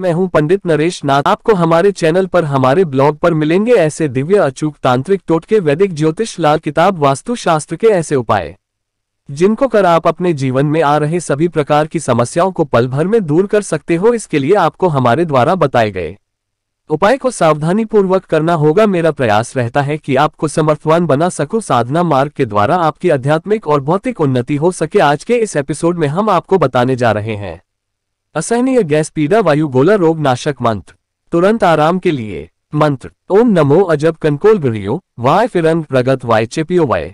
मैं हूं पंडित नरेश नाथ आपको हमारे चैनल पर हमारे ब्लॉग पर मिलेंगे ऐसे दिव्य अचूक तांत्रिक टोटके वैदिक ज्योतिष लाल किताब वास्तुशास्त्र के ऐसे उपाय जिनको कर आप अपने जीवन में आ रहे सभी प्रकार की समस्याओं को पल भर में दूर कर सकते हो इसके लिए आपको हमारे द्वारा बताए गए उपाय को सावधानी पूर्वक करना होगा मेरा प्रयास रहता है कि आपको समर्थवान बना सको साधना मार्ग के द्वारा आपकी आध्यात्मिक और भौतिक उन्नति हो सके आज के इस एपिसोड में हम आपको बताने जा रहे हैं असहनीय गैस पीड़ा वायु गोला रोग नाशक मंत्र तुरंत आराम के लिए मंत्र ओम नमो अजब कनकोल बिरियो वाय फिरन प्रगत वाय चेपियो वाय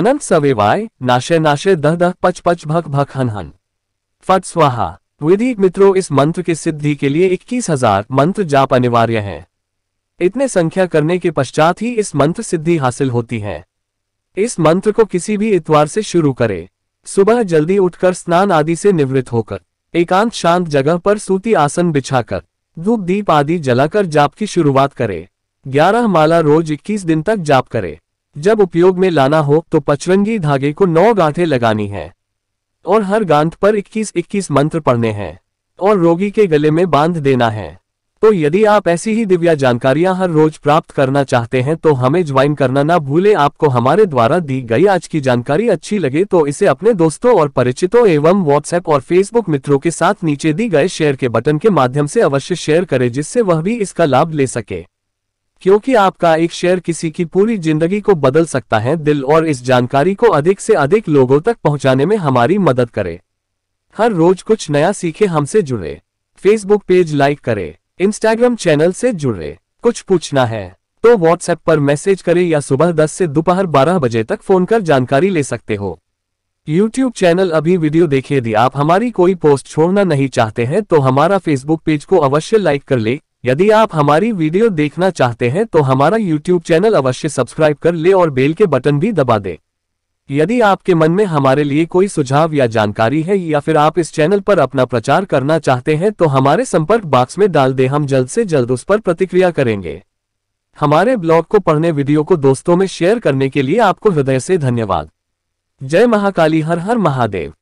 अनंत सवे वाय नाशे नाशे दह दह पच पच भक भक हन हन फट स्वाहा विधि मित्रों इस मंत्र की सिद्धि के लिए इक्कीस हजार मंत्र जाप अनिवार्य हैं इतने संख्या करने के पश्चात ही इस मंत्र सिद्धि हासिल होती है इस मंत्र को किसी भी इतवार से शुरू करें सुबह जल्दी उठकर स्नान आदि से निवृत्त होकर एकांत शांत जगह पर सूती आसन बिछाकर धूप दीप आदि जलाकर जाप की शुरुआत करें ग्यारह माला रोज इक्कीस दिन तक जाप करें जब उपयोग में लाना हो तो पचरंगी धागे को नौ गांठें लगानी है और हर गांठ पर 21-21 मंत्र पढ़ने हैं और रोगी के गले में बांध देना है तो यदि आप ऐसी ही दिव्या जानकारियां हर रोज प्राप्त करना चाहते हैं तो हमें ज्वाइन करना ना भूले आपको हमारे द्वारा दी गई आज की जानकारी अच्छी लगे तो इसे अपने दोस्तों और परिचितों एवं व्हाट्सएप और फेसबुक मित्रों के साथ नीचे दी गए शेयर के बटन के माध्यम से अवश्य शेयर करें जिससे वह भी इसका लाभ ले सके क्योंकि आपका एक शेयर किसी की पूरी जिंदगी को बदल सकता है दिल और इस जानकारी को अधिक से अधिक लोगों तक पहुंचाने में हमारी मदद करे हर रोज कुछ नया सीखे हमसे जुड़े फेसबुक पेज लाइक करें इंस्टाग्राम चैनल से जुड़े कुछ पूछना है तो व्हाट्सएप पर मैसेज करें या सुबह 10 से दोपहर 12 बजे तक फोन कर जानकारी ले सकते हो यूट्यूब चैनल अभी वीडियो देखिए यदि आप हमारी कोई पोस्ट छोड़ना नहीं चाहते हैं तो हमारा फेसबुक पेज को अवश्य लाइक कर ले यदि आप हमारी वीडियो देखना चाहते हैं तो हमारा यूट्यूब चैनल अवश्य सब्सक्राइब कर ले और बेल के बटन भी दबा दें यदि आपके मन में हमारे लिए कोई सुझाव या जानकारी है या फिर आप इस चैनल पर अपना प्रचार करना चाहते हैं तो हमारे संपर्क बॉक्स में डाल दे हम जल्द से जल्द उस पर प्रतिक्रिया करेंगे हमारे ब्लॉग को पढ़ने वीडियो को दोस्तों में शेयर करने के लिए आपको हृदय से धन्यवाद जय महाकाली हर हर महादेव